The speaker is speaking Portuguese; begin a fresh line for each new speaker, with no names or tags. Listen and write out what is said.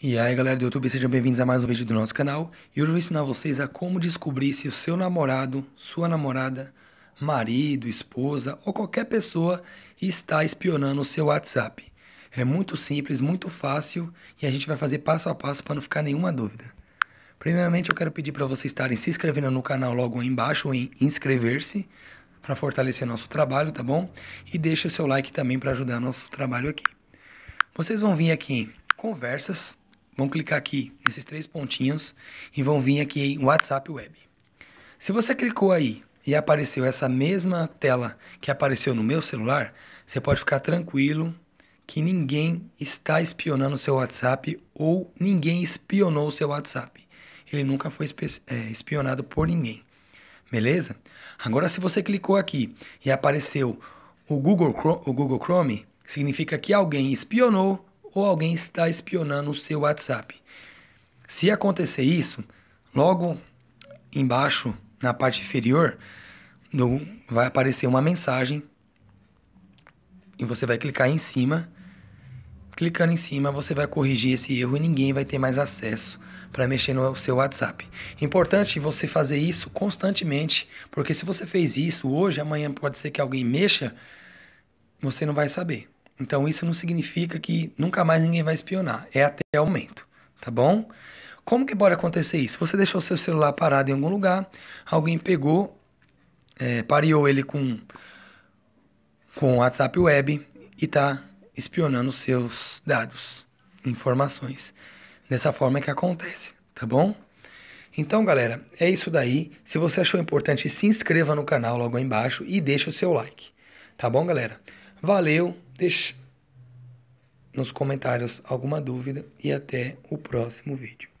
E aí galera do YouTube, sejam bem-vindos a mais um vídeo do nosso canal E hoje eu vou ensinar vocês a como descobrir se o seu namorado, sua namorada, marido, esposa ou qualquer pessoa está espionando o seu WhatsApp É muito simples, muito fácil e a gente vai fazer passo a passo para não ficar nenhuma dúvida Primeiramente eu quero pedir para vocês estarem se inscrevendo no canal logo aí embaixo em inscrever-se para fortalecer nosso trabalho, tá bom? E deixe o seu like também para ajudar nosso trabalho aqui. Vocês vão vir aqui em conversas, vão clicar aqui nesses três pontinhos e vão vir aqui em WhatsApp Web. Se você clicou aí e apareceu essa mesma tela que apareceu no meu celular, você pode ficar tranquilo que ninguém está espionando o seu WhatsApp ou ninguém espionou o seu WhatsApp. Ele nunca foi é, espionado por ninguém. Beleza? Agora, se você clicou aqui e apareceu o Google, o Google Chrome, significa que alguém espionou ou alguém está espionando o seu WhatsApp. Se acontecer isso, logo embaixo, na parte inferior, do, vai aparecer uma mensagem e você vai clicar em cima. Clicando em cima, você vai corrigir esse erro e ninguém vai ter mais acesso para mexer no seu WhatsApp. Importante você fazer isso constantemente, porque se você fez isso hoje, amanhã pode ser que alguém mexa, você não vai saber. Então isso não significa que nunca mais ninguém vai espionar, é até o momento, tá bom? Como que pode acontecer isso? Você deixou seu celular parado em algum lugar, alguém pegou, é, pareou ele com com WhatsApp Web e está espionando seus dados, informações. Dessa forma é que acontece, tá bom? Então, galera, é isso daí. Se você achou importante, se inscreva no canal logo aí embaixo e deixa o seu like. Tá bom, galera? Valeu, deixe nos comentários alguma dúvida e até o próximo vídeo.